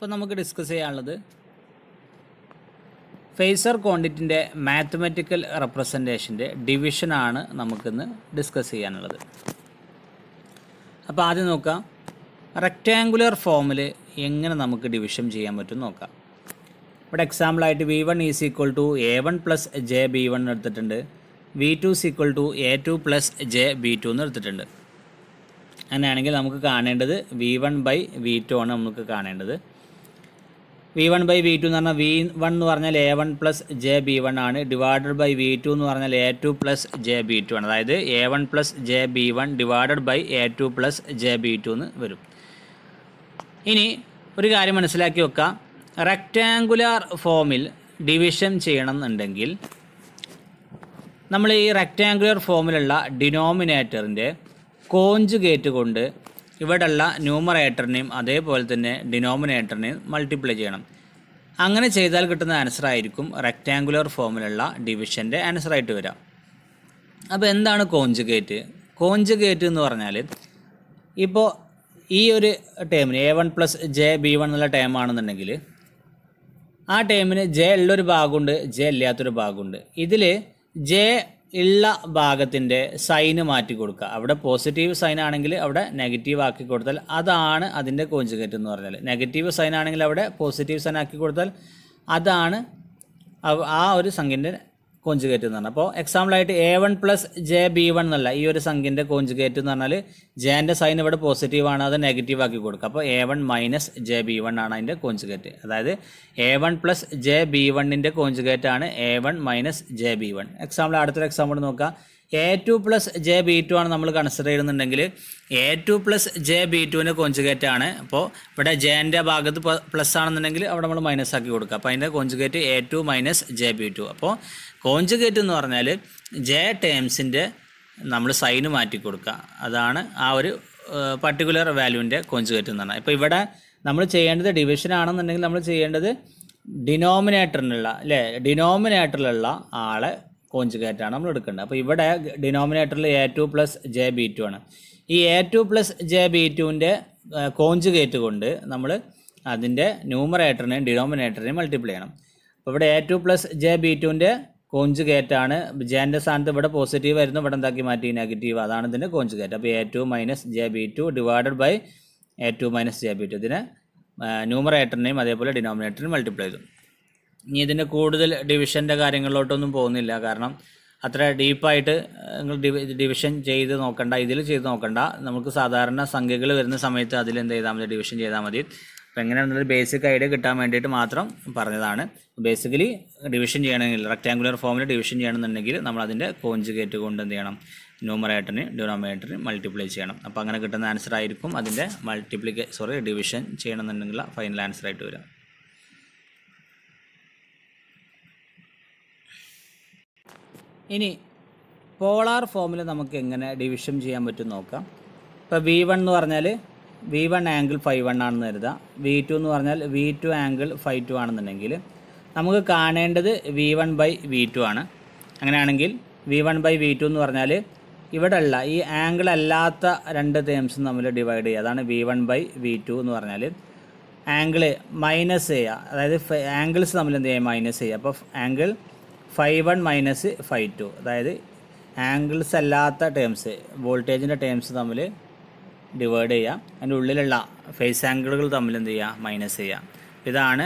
ഇപ്പം നമുക്ക് ഡിസ്കസ് ചെയ്യാനുള്ളത് ഫേസർ ക്വാണ്ടിറ്റിൻ്റെ മാത്തമാറ്റിക്കൽ റെപ്രസെൻറ്റേഷൻ്റെ ഡിവിഷനാണ് നമുക്കിന്ന് ഡിസ്കസ് ചെയ്യാനുള്ളത് അപ്പോൾ ആദ്യം നോക്കാം റെക്റ്റാങ്കുലർ ഫോമിൽ എങ്ങനെ നമുക്ക് ഡിവിഷൻ ചെയ്യാൻ പറ്റും നോക്കാം ഇവിടെ എക്സാമ്പിളായിട്ട് V one is equal to A one plus J B one എടുത്തിട്ടുണ്ട് V two is equal to A two plus J B two എന്ന് എടുത്തിട്ടുണ്ട് അങ്ങനെയാണെങ്കിൽ നമുക്ക് കാണേണ്ടത് V one by V two ആണ് നമുക്ക് കാണേണ്ടത് V one by V two എന്ന് പറഞ്ഞാൽ വി വൺ എന്ന് പറഞ്ഞാൽ A one plus J B one ആണ് ഡിവൈഡഡ് ബൈ വി ടു എന്ന് പറഞ്ഞാൽ A two plus J B two ആണ് അതായത് A one plus J B one divided by A two plus J B two എന്ന് വരും ഇനി ഒരു കാര്യം മനസ്സിലാക്കി വെക്കുക റെക്റ്റാങ്കുലാർ ഫോമിൽ ഡിവിഷൻ ചെയ്യണം എന്നുണ്ടെങ്കിൽ നമ്മൾ ഈ റെക്റ്റാങ്കുലർ ഫോമിലുള്ള ഡിനോമിനേറ്ററിൻ്റെ കോഞ്ചുഗേറ്റ് കൊണ്ട് ഇവിടെയുള്ള ന്യൂമറേറ്ററിനെയും അതേപോലെ തന്നെ ഡിനോമിനേറ്ററിനെയും മൾട്ടിപ്ലൈ ചെയ്യണം അങ്ങനെ ചെയ്താൽ കിട്ടുന്ന ആൻസർ ആയിരിക്കും റെക്റ്റാങ്കുലർ ഫോമിലുള്ള ഡിവിഷൻ്റെ ആൻസർ ആയിട്ട് വരിക അപ്പോൾ എന്താണ് കോഞ്ചുഗേറ്റ് കോഞ്ചുഗേറ്റ് എന്ന് പറഞ്ഞാൽ ഇപ്പോൾ ഈ ഒരു ടേമിന് A one plus J B one എന്നുള്ള ആണെന്നുണ്ടെങ്കിൽ ആ ടേമിന് ജെ ഉള്ളൊരു ഭാഗമുണ്ട് ജെ ഇല്ലാത്തൊരു ഭാഗമുണ്ട് ഇതിൽ ജെ ഉള്ള ഭാഗത്തിൻ്റെ സൈന് മാറ്റി കൊടുക്കുക അവിടെ പോസിറ്റീവ് സൈൻ ആണെങ്കിൽ അവിടെ നെഗറ്റീവ് ആക്കി കൊടുത്താൽ അതാണ് അതിൻ്റെ കോഞ്ചുകേറ്റ് എന്ന് പറഞ്ഞാൽ നെഗറ്റീവ് സൈൻ ആണെങ്കിൽ അവിടെ പോസിറ്റീവ് സൈൻ ആക്കി കൊടുത്താൽ അതാണ് ആ ഒരു സംഖ്യൻ്റെ കോഞ്ചുഗേറ്റ് എന്ന് പറഞ്ഞാൽ അപ്പോൾ എക്സാമ്പിളായിട്ട് A one plus J B one എന്നല്ല ഈ ഒരു സംഖ്യൻ്റെ കോഞ്ചുഗേറ്റ് എന്ന് പറഞ്ഞാൽ ജെൻ്റെ സൈൻ ഇവിടെ പോസിറ്റീവ് ആണ് അത് നെഗറ്റീവ് ആക്കി കൊടുക്കുക അപ്പോൾ A one minus J B one ആണ് അതിൻ്റെ കോഞ്ചുഗേറ്റ് അതായത് A one plus J B വണ്ണിൻ്റെ കോഞ്ചുഗേറ്റ് ആണ് A one minus J B one example അടുത്തൊരു എക്സാമ്പിൾ നോക്കുക A two plus J B two ആണ് നമ്മൾ കൺസിഡർ ചെയ്യുന്നുണ്ടെങ്കിൽ A two plus J B ടുവിൻ്റെ കോഞ്ചുഗേറ്റ് ആണ് അപ്പോൾ ഇവിടെ ജെൻ്റെ ഭാഗത്ത് പ്ലസ് ആണെന്നുണ്ടെങ്കിൽ അവിടെ നമ്മൾ മൈനസ് ആക്കി കൊടുക്കുക അപ്പോൾ അതിൻ്റെ conjugate A two minus J B two അപ്പോൾ കോഞ്ചുഗേറ്റ് എന്ന് പറഞ്ഞാൽ ജെ ടേംസിൻ്റെ നമ്മൾ സൈന് മാറ്റി കൊടുക്കുക അതാണ് ആ ഒരു പർട്ടിക്കുലർ വാല്യൂവിൻ്റെ കോഞ്ചുഗേറ്റ് എന്ന് പറഞ്ഞാൽ ഇപ്പോൾ ഇവിടെ നമ്മൾ ചെയ്യേണ്ടത് ഡിവിഷൻ ആണെന്നുണ്ടെങ്കിൽ നമ്മൾ ചെയ്യേണ്ടത് ഡിനോമിനേറ്ററിനുള്ള അല്ലേ ഡിനോമിനേറ്ററിലുള്ള ആളെ കോഞ്ചുഗേറ്റാണ് നമ്മൾ എടുക്കേണ്ടത് അപ്പോൾ ഇവിടെ ഡിനോമിനേറ്ററിൽ A two plus J B two ആണ് ഈ A two plus J B ടുവിൻ്റെ കോഞ്ചുഗേറ്റ് കൊണ്ട് നമ്മൾ അതിൻ്റെ ന്യൂമറേറ്ററിനെയും ഡിനോമിനേറ്ററിനെയും മൾട്ടിപ്ലൈ ചെയ്യണം അപ്പോൾ ഇവിടെ A two plus J B ടുവിൻ്റെ കോഞ്ച് ആണ് ജേൻ്റെ സ്ഥാനത്ത് ഇവിടെ പോസിറ്റീവ് ആയിരുന്നു ഇവിടെ എന്താക്കി മാറ്റി നെഗറ്റീവ് അതാണ് ഇതിൻ്റെ കേറ്റ് അപ്പോൾ A two minus J B two divided by A two minus J B two ഇതിനെ ന്യൂമറേറ്ററിനെയും അതേപോലെ ഡിനോമിനേറ്ററിനെയും മൾട്ടിപ്ലൈ ചെയ്തു ഇനി ഇതിൻ്റെ കൂടുതൽ ഡിവിഷൻ്റെ കാര്യങ്ങളിലോട്ടൊന്നും പോകുന്നില്ല കാരണം അത്ര ഡീപ്പായിട്ട് നിങ്ങൾ ഡിവിഷൻ ചെയ്ത് നോക്കണ്ട ഇതിൽ ചെയ്ത് നോക്കണ്ട നമുക്ക് സാധാരണ സംഖ്യകൾ വരുന്ന സമയത്ത് അതിൽ എന്ത് ചെയ്താൽ മതി ഡിവിഷൻ ചെയ്താൽ മതി അപ്പോൾ എങ്ങനെയാണെന്നുള്ള ബേസിക് ഐഡിയ കിട്ടാൻ വേണ്ടിയിട്ട് മാത്രം പറഞ്ഞതാണ് ബേസിക്കലി ഡിവിഷൻ ചെയ്യണമെങ്കിൽ റെക്റ്റാങ്കുലർ ഫോമിൽ ഡിവിഷൻ ചെയ്യണമെന്നുണ്ടെങ്കിൽ നമ്മൾ അതിൻ്റെ കോഞ്ചുഗേറ്റ് കൊണ്ട് എന്ത് ചെയ്യണം ന്യൂമറേറ്ററിന് ഡിനോമിനേറ്ററിന് മൾട്ടിപ്ലൈ ചെയ്യണം അപ്പോൾ അങ്ങനെ കിട്ടുന്ന ആൻസർ ആയിരിക്കും അതിൻ്റെ മൾട്ടിപ്ലിക്കേ സോറി ഡിവിഷൻ ചെയ്യണമെന്നുണ്ടെങ്കിൽ ഫൈനൽ ആൻസർ ആയിട്ട് വരാം ഇനി പോളാർ ഫോമിൽ നമുക്ക് എങ്ങനെ ഡിവിഷൻ ചെയ്യാൻ പറ്റും നോക്കാം ഇപ്പോൾ വി വൺ എന്ന് പറഞ്ഞാൽ V one angle five one ആണെന്ന് കരുതുക വി ടു എന്ന് പറഞ്ഞാൽ V two angle five two ആണെന്നുണ്ടെങ്കിൽ നമുക്ക് കാണേണ്ടത് V one by V two ആണ് അങ്ങനെയാണെങ്കിൽ V one by V two എന്ന് പറഞ്ഞാൽ ഇവിടെ ഉള്ള ഈ ആംഗിൾ അല്ലാത്ത രണ്ട് തേംസും നമ്മൾ ഡിവൈഡ് ചെയ്യുക അതാണ് V one by V two എന്ന് പറഞ്ഞാൽ ആംഗിൾ മൈനസ് ചെയ്യുക അതായത് ആംഗിൾസ് നമ്മൾ എന്ത് ചെയ്യുക മൈനസ് ചെയ്യുക അപ്പോൾ angle five one minus five two അതായത് ആംഗിൾസ് അല്ലാത്ത ടേംസ് വോൾട്ടേജിൻ്റെ ടേംസ് തമ്മിൽ ഡിവൈഡ് ചെയ്യുക അതിൻ്റെ ഉള്ളിലുള്ള ഫേസ് ആംഗിളുകൾ തമ്മിൽ എന്ത് ചെയ്യുക മൈനസ് ചെയ്യുക ഇതാണ്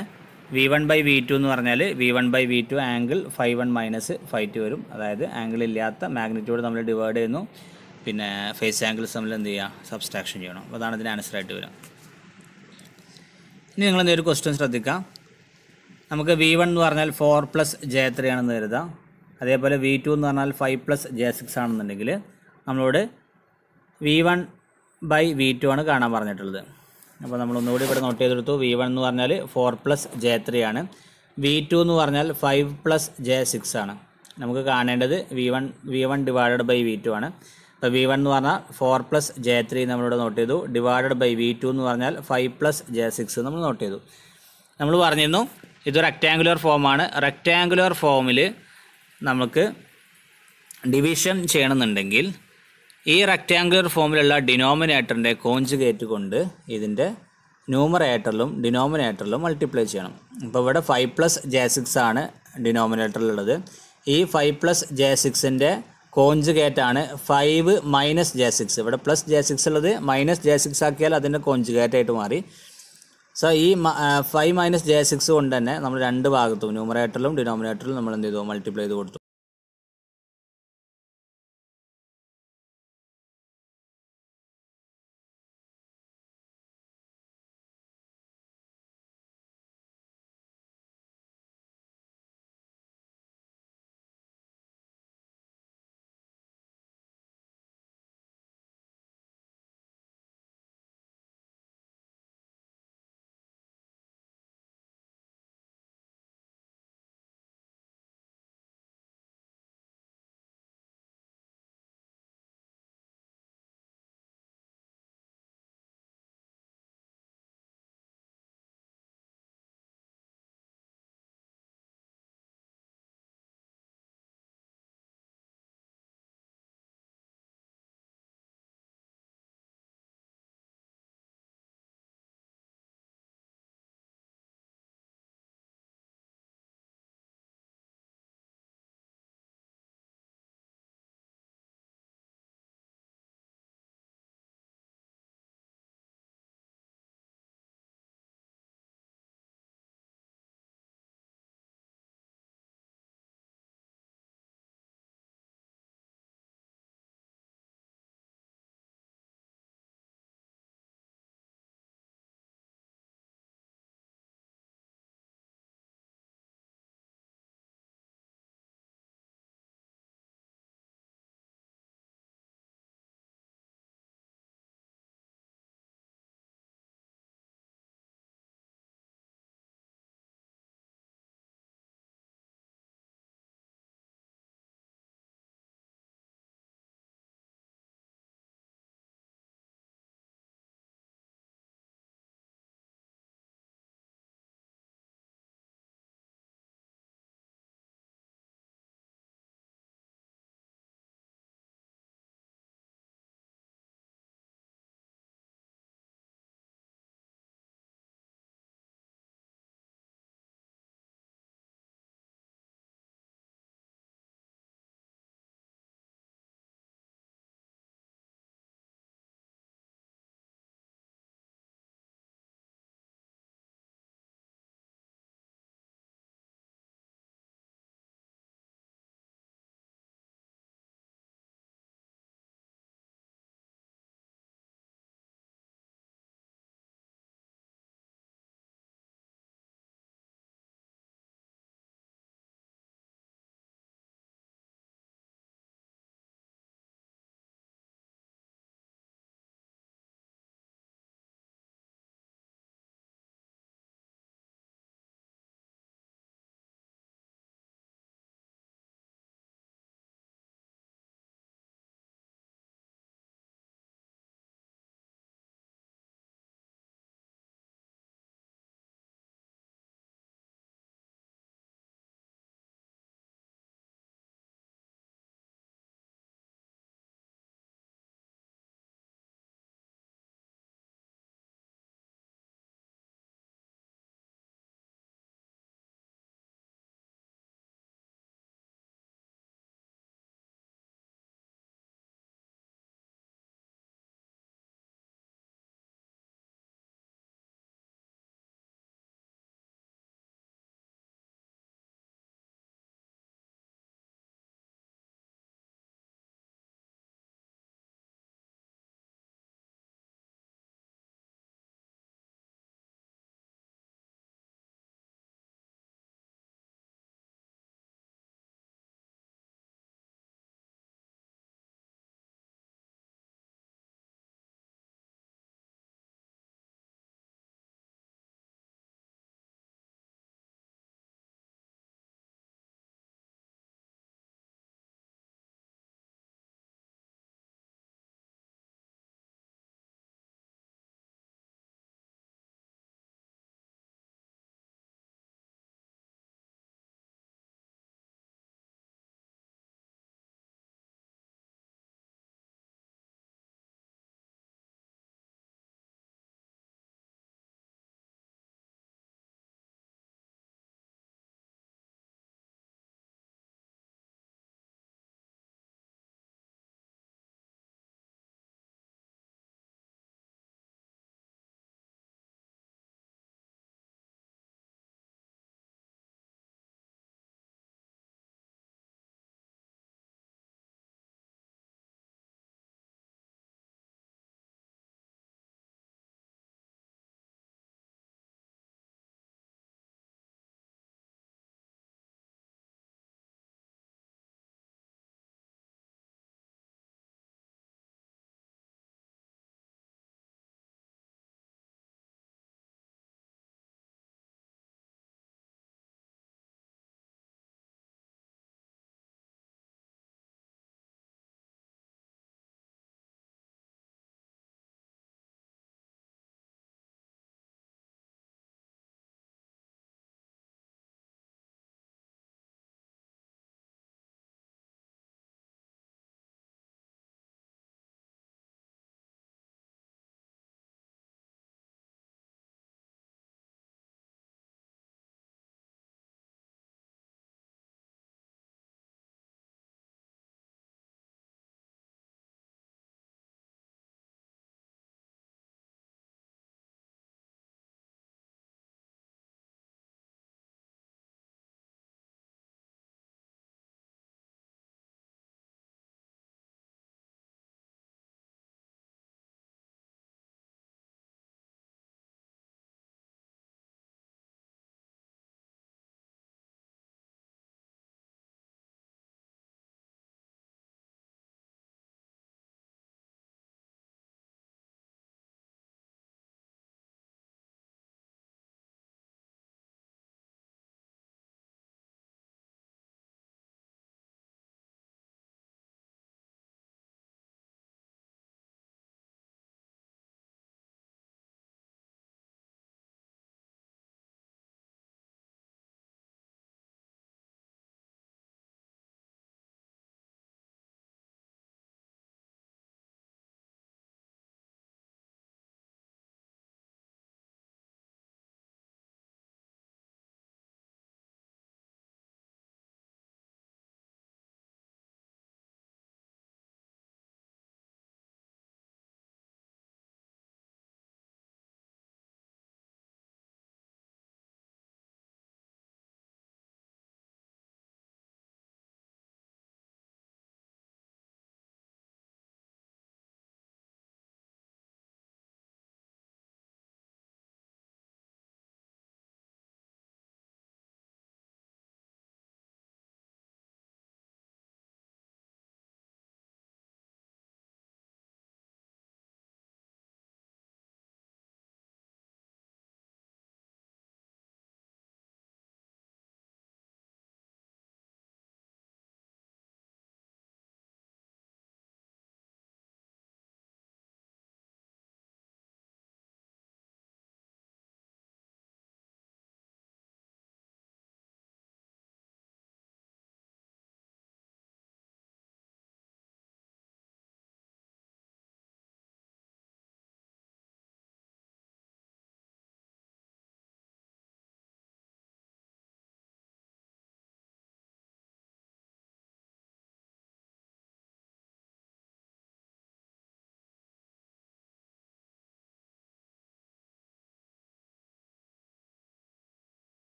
V one by V two എന്ന് പറഞ്ഞാൽ V one by V two angle five one minus five two വരും അതായത് ആംഗിൾ ഇല്ലാത്ത മാഗ്നിറ്റ്യൂഡ് തമ്മിൽ ഡിവൈഡ് ചെയ്യുന്നു പിന്നെ ഫേസ് ആംഗിൾസ് തമ്മിൽ എന്ത് ചെയ്യുക സബ്സ്ട്രാക്ഷൻ ചെയ്യണം അപ്പോൾ അതാണ് ഇതിന് ആയിട്ട് വരിക ഇനി നിങ്ങൾ എന്തെങ്കിലും ക്വസ്റ്റ്യൻ ശ്രദ്ധിക്കാം നമുക്ക് വി വൺ എന്ന് പറഞ്ഞാൽ ഫോർ പ്ലസ് ജെ ത്രീ ആണെന്ന് കരുതാം അതേപോലെ വി ടു എന്ന് പറഞ്ഞാൽ ഫൈവ് പ്ലസ് ജെ സിക്സ് ആണെന്നുണ്ടെങ്കിൽ നമ്മളോട് V one by V two ആണ് കാണാൻ പറഞ്ഞിട്ടുള്ളത് അപ്പോൾ നമ്മൾ ഒന്നുകൂടി ഇവിടെ നോട്ട് ചെയ്തെടുത്തു വി വൺ എന്ന് പറഞ്ഞാൽ ഫോർ പ്ലസ് ജെ ത്രീ ആണ് വി ടു എന്ന് പറഞ്ഞാൽ ഫൈവ് പ്ലസ് ജെ സിക്സ് ആണ് നമുക്ക് കാണേണ്ടത് V one V one divided by V two ആണ് അപ്പോൾ വി വൺ എന്ന് പറഞ്ഞാൽ ഫോർ പ്ലസ് ജെ ത്രീ നമ്മളിവിടെ നോട്ട് ചെയ്തു ഡിവൈഡഡ് ബൈ വി ടു എന്ന് പറഞ്ഞാൽ ഫൈവ് പ്ലസ് ജെ സിക്സ് നമ്മൾ നോട്ട് ചെയ്തു നമ്മൾ പറഞ്ഞിരുന്നു ഇത് റെക്റ്റാങ്കുലർ ഫോമാണ് റെക്റ്റാങ്കുലർ ഫോമിൽ നമുക്ക് ഡിവിഷൻ ചെയ്യണമെന്നുണ്ടെങ്കിൽ ഈ റെക്റ്റാങ്കുലർ ഫോമിലുള്ള ഡിനോമിനേറ്ററിൻ്റെ കോഞ്ചുഗേറ്റ് കൊണ്ട് ഇതിൻ്റെ ന്യൂമറേറ്ററിലും ഡിനോമിനേറ്ററിലും മൾട്ടിപ്ലൈ ചെയ്യണം അപ്പോൾ ഇവിടെ ഫൈവ് പ്ലസ് ജെ സിക്സ് ആണ് ഡിനോമിനേറ്ററിലുള്ളത് ഈ ഫൈവ് പ്ലസ് ജെ സിക്സിൻ്റെ കോഞ്ചുഗേറ്റ് ആണ് ഫൈവ് മൈനസ് ജെ സിക്സ് ഇവിടെ പ്ലസ് ജെ സിക്സ് ഉള്ളത് മൈനസ് ജെ സിക്സ് ആക്കിയാൽ അതിൻ്റെ കോഞ്ചുഗേറ്റ് ആയിട്ട് മാറി സോ ഈ ഫൈവ് മൈനസ് ജെ സിക്സ് കൊണ്ട് തന്നെ നമ്മൾ രണ്ട് ഭാഗത്തും ന്യൂമറേറ്ററിലും ഡിനോമിനേറ്ററിലും നമ്മൾ എന്ത് ചെയ്തു മൾട്ടിപ്ലൈ ചെയ്ത് കൊടുത്തു